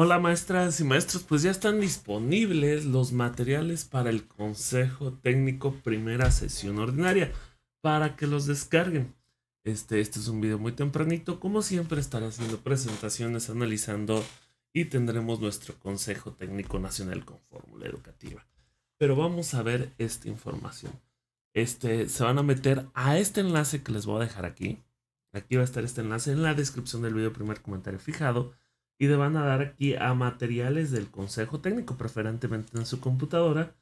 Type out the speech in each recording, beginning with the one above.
Hola maestras y maestros, pues ya están disponibles los materiales para el Consejo Técnico Primera Sesión Ordinaria para que los descarguen. Este, este, es un video muy tempranito, como siempre estaré haciendo presentaciones, analizando y tendremos nuestro Consejo Técnico Nacional con fórmula educativa. Pero vamos a ver esta información. Este, se van a meter a este enlace que les voy a dejar aquí. Aquí va a estar este enlace en la descripción del video, primer comentario fijado y le van a dar aquí a materiales del consejo técnico, preferentemente en su computadora.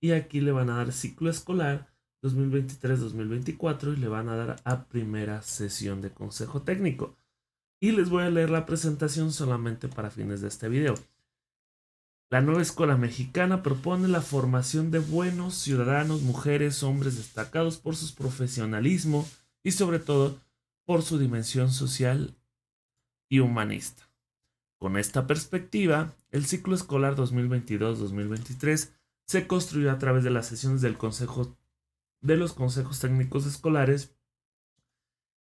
Y aquí le van a dar ciclo escolar 2023-2024 y le van a dar a primera sesión de consejo técnico. Y les voy a leer la presentación solamente para fines de este video. La nueva escuela mexicana propone la formación de buenos ciudadanos, mujeres, hombres destacados por su profesionalismo y sobre todo por su dimensión social y humanista. Con esta perspectiva, el ciclo escolar 2022-2023 se construyó a través de las sesiones del Consejo de los Consejos Técnicos Escolares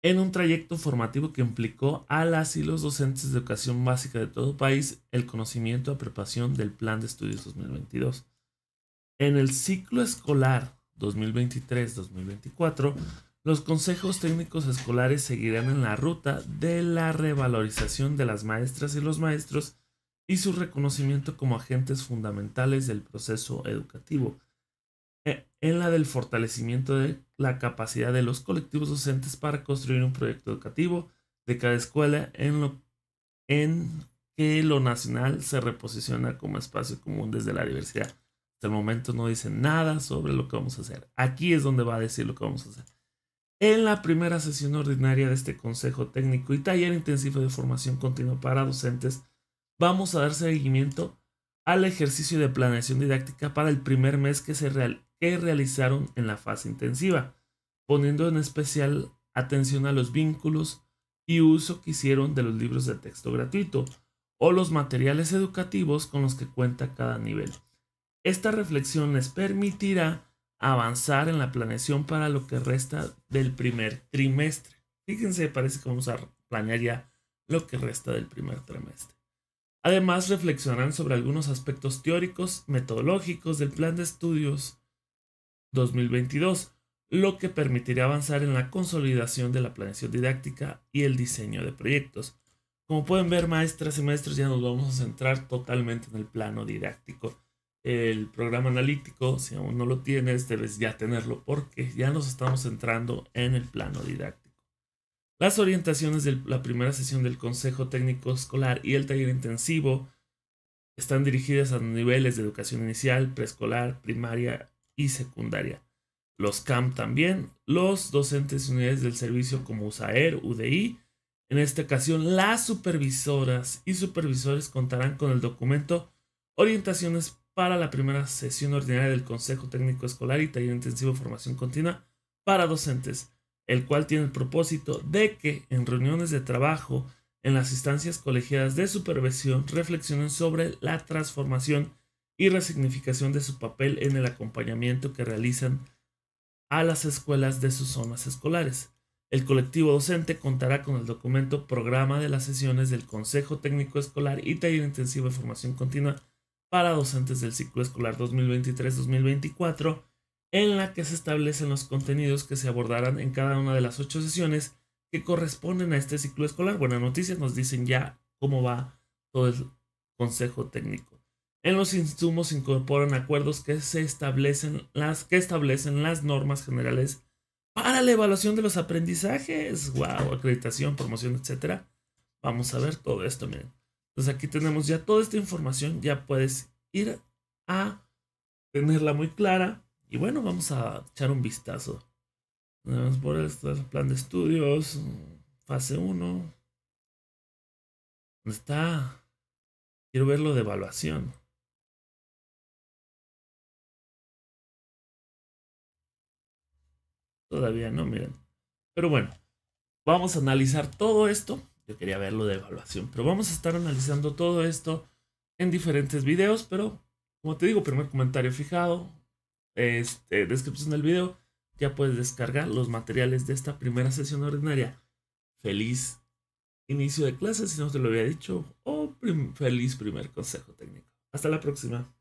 en un trayecto formativo que implicó a las y los docentes de educación básica de todo país el conocimiento y preparación del Plan de Estudios 2022. En el ciclo escolar 2023-2024 los consejos técnicos escolares seguirán en la ruta de la revalorización de las maestras y los maestros y su reconocimiento como agentes fundamentales del proceso educativo, eh, en la del fortalecimiento de la capacidad de los colectivos docentes para construir un proyecto educativo de cada escuela en, lo, en que lo nacional se reposiciona como espacio común desde la diversidad. Hasta el momento no dicen nada sobre lo que vamos a hacer. Aquí es donde va a decir lo que vamos a hacer. En la primera sesión ordinaria de este Consejo Técnico y Taller Intensivo de Formación Continua para Docentes, vamos a dar seguimiento al ejercicio de planeación didáctica para el primer mes que, se realizaron en la fase intensiva, poniendo en especial atención a los vínculos y uso que hicieron de los libros de texto gratuito o los materiales educativos con los que cuenta cada nivel. Esta reflexión les permitirá avanzar en la planeación para lo que resta del primer trimestre. Fíjense, parece que vamos a planear ya lo que resta del primer trimestre. Además, reflexionarán sobre algunos aspectos teóricos, metodológicos del plan de estudios 2022, lo que permitirá avanzar en la consolidación de la planeación didáctica y el diseño de proyectos. Como pueden ver, maestras y maestros, ya nos vamos a centrar totalmente en el plano didáctico el programa analítico, si aún no lo tienes, debes ya tenerlo porque ya nos estamos entrando en el plano didáctico. Las orientaciones de la primera sesión del Consejo Técnico Escolar y el taller intensivo están dirigidas a niveles de educación inicial, preescolar, primaria y secundaria. Los CAMP también, los docentes y unidades del servicio como USAER, UDI. En esta ocasión, las supervisoras y supervisores contarán con el documento Orientaciones para la primera sesión ordinaria del Consejo Técnico Escolar y Taller Intensivo de Formación Continua para Docentes, el cual tiene el propósito de que en reuniones de trabajo en las instancias colegiadas de supervisión reflexionen sobre la transformación y resignificación de su papel en el acompañamiento que realizan a las escuelas de sus zonas escolares. El colectivo docente contará con el documento Programa de las sesiones del Consejo Técnico Escolar y Taller Intensivo de Formación Continua para docentes del ciclo escolar 2023-2024, en la que se establecen los contenidos que se abordarán en cada una de las ocho sesiones que corresponden a este ciclo escolar. Buenas noticias, nos dicen ya cómo va todo el consejo técnico. En los insumos se incorporan acuerdos que, se establecen las, que establecen las normas generales para la evaluación de los aprendizajes. ¡Wow! Acreditación, promoción, etc. Vamos a ver todo esto, miren. Entonces aquí tenemos ya toda esta información, ya puedes ir a tenerla muy clara. Y bueno, vamos a echar un vistazo. Vamos por este plan de estudios, fase 1. ¿Dónde está? Quiero ver lo de evaluación. Todavía no, miren. Pero bueno, vamos a analizar todo esto yo quería verlo de evaluación. Pero vamos a estar analizando todo esto en diferentes videos. Pero, como te digo, primer comentario fijado. Este, descripción del video. Ya puedes descargar los materiales de esta primera sesión ordinaria. Feliz inicio de clases, si no te lo había dicho. O feliz primer consejo técnico. Hasta la próxima.